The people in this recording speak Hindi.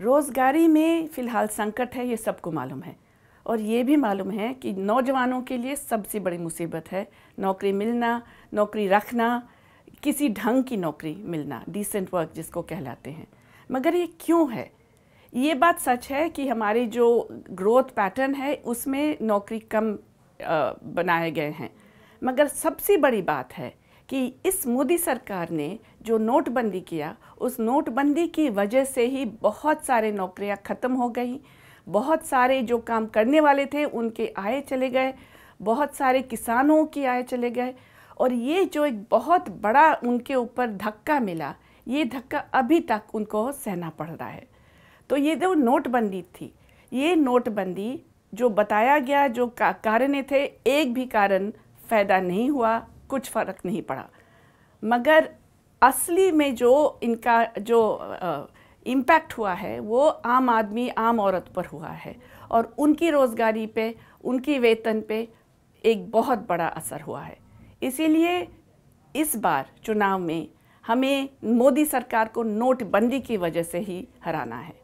रोज़गारी में फ़िलहाल संकट है ये सबको मालूम है और ये भी मालूम है कि नौजवानों के लिए सबसे बड़ी मुसीबत है नौकरी मिलना नौकरी रखना किसी ढंग की नौकरी मिलना डिसेंट वर्क जिसको कहलाते हैं मगर ये क्यों है ये बात सच है कि हमारे जो ग्रोथ पैटर्न है उसमें नौकरी कम बनाए गए हैं मगर सबसे बड़ी बात है कि इस मोदी सरकार ने जो नोटबंदी किया उस नोटबंदी की वजह से ही बहुत सारे नौकरियां ख़त्म हो गई बहुत सारे जो काम करने वाले थे उनके आय चले गए बहुत सारे किसानों की आय चले गए और ये जो एक बहुत बड़ा उनके ऊपर धक्का मिला ये धक्का अभी तक उनको सहना पड़ रहा है तो ये जो नोटबंदी थी ये नोटबंदी जो बताया गया जो कारण थे एक भी कारण फ़ायदा नहीं हुआ कुछ फ़र्क नहीं पड़ा मगर असली में जो इनका जो इम्पैक्ट हुआ है वो आम आदमी आम औरत पर हुआ है और उनकी रोज़गारी पे उनकी वेतन पे एक बहुत बड़ा असर हुआ है इसीलिए इस बार चुनाव में हमें मोदी सरकार को नोटबंदी की वजह से ही हराना है